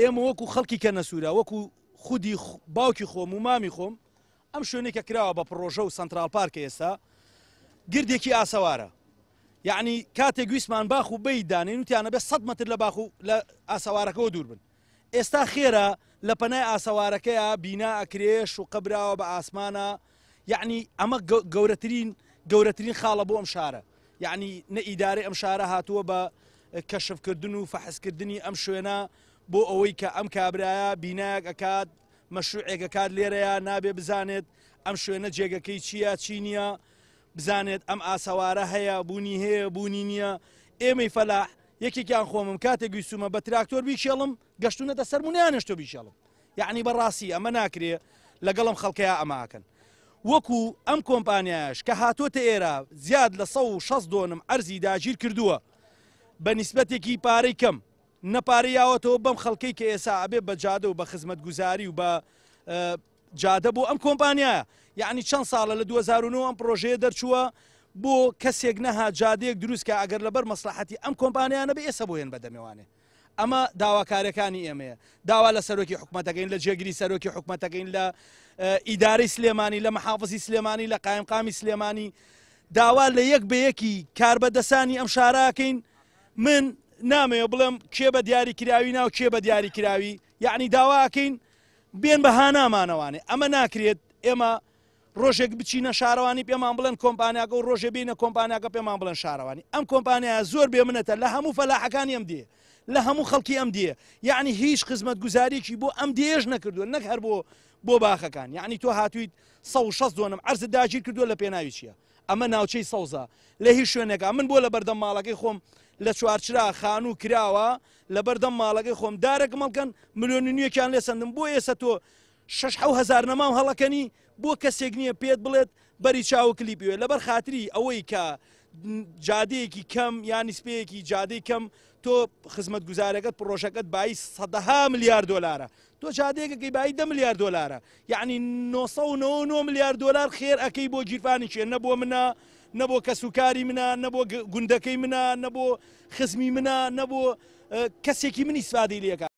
ئێمە وەکو خەڵکی کە نەسوورا وەکو خودی باوکی خۆم و مامی خۆم ئەم شوێنێکە کراوە بە پرۆژە و سنترال پارکە ئێستا گردێکی ئاسەوارە یعنی کاتێک گویسمان باخ و بەی دانێن وتیانە بێ 100 متر لە باخ و لە ئاسەوارەکەەوە دوور بن ئێستا خێرە لە پەنای ئاسەوارەکەیە بینا ئەکرێش و قبراوە بە ئاسمانە یعنی ئەمە گەورەترین گەورەترین خاڵە بۆ ئەم شارە یعنی نە ئیدارە ئەم شارە هاتووە بە کەشفکردن و فەحسکردنی ئەم شوێنە بۆ ئەوەی کە ئەم کابرایە بینایەک ئەکات مەشوعێکەکات لێرەیە نابێ بزانێت ئەم شوێنە جێگەکەی چییە چی نییە بزانێت ئەم ئاسەوارە هەیە بوونی هەیە بوونی نییە ئێمەی فەلاح یەکێکیان خۆمم کاتێک گویسومە بە تراکتۆر بیشێڵم گەشتونەتە سەرمونیانشتۆ بیشێڵم یعنی بەڕاستی ئەمە ناکرێ لەگەڵم خەڵکەیە ئەماکەن وەکو ئەم کۆمپانیایش کە هاتۆتە ئێرە زیاد لە 16 دۆنم ئەرزی داگیر کردووە بە نیسبەتێکی پارەی کەم نەپارەیاوەتەوە بەم خەڵکی کە ئێسا ئەبێ بە جادە و بە خزمەت گوزاری و بە جادە بۆ ئەم کۆمپانیایە یعنی چەند ساڵە لە 2009 ئەم پرۆژەیە دەرچووە بۆ کەسێک نەها جادەیەک دروستکە ئەگەر لەبەر مەسلحەتی ئەم کۆمپانیانە بە ئێستا بۆیان بەدەمێوانێ ئەمە داواکارەکانی ئێمەیە داوا لە سەرۆکی حکوومەتەکەین لە جێگری سەرۆکی حکوومەتەکەین لە ئیداری سلێمانی لە محافزی سلێمانی لە قایمقامی سلێمانی داوا لە یەک بەیەکی کاربەدەسانی ئەم شاراکەین من نامەوە بڵێم کێ بە دیاری کراوی ناو کێ بە دیاری کراوی یعنی داواکەین بێن بە هانامانەوانێ ئەمە ناکرێت ئێمە ڕۆژێک بچینە شارەوانی پێمان بڵێن کۆمپانیاگە و ڕۆژە بینە کۆمپانیاگە پێمان بڵێن شارەوانی ئەم کۆمپانیا زۆر بێ منەتە لە هەموو فەلاحەکانی ئەم دێ لە هەموو خەڵکی ئەم دێ یعنی هیچ خزمەت گوزاریکی بۆ ئەم دێژ نەکردووە نەک هەر بۆ بۆ باخەکان یعنی تۆ هاتوویت 16 دۆنم ئەرز داگیر کردووە لە پێناوی چیە ئەمە ناوچەی سەوزە لە هیچ شوێنێکە من بۆ لە بەردەم ماڵەکەی خۆم لە چوارچرا خان و کراوە لەبەردەم ماڵەکەی خۆم دارێک مەڵکەن ملیۆن نیەکیان لێ سندم بۆ ئێستا تۆ شش هزار نەمام هەڵەکەنی بۆ کەسێک نییە پێت بڵێت بەری چاو کلیپیوێ لەبەر خااتری ئەوەی کە جادەیەکی کەم یان سپەیەکی جادەی کەم تۆ خزمەت گوزارەکەت پرۆژەکەت بای سەدەها میلیارد دلارە تۆ چادێکەکەی بای ده میلیارد دلارە یعنی 999 میلیارد دلار خێر ئەەکەی بۆ گیرفانی چێ نەبووە منە نەبوو کە سوکاری منە نەبوو گوندەکەی منە نەبوو خزمی منە نەبوو کەسێکی منی سوادی لەکە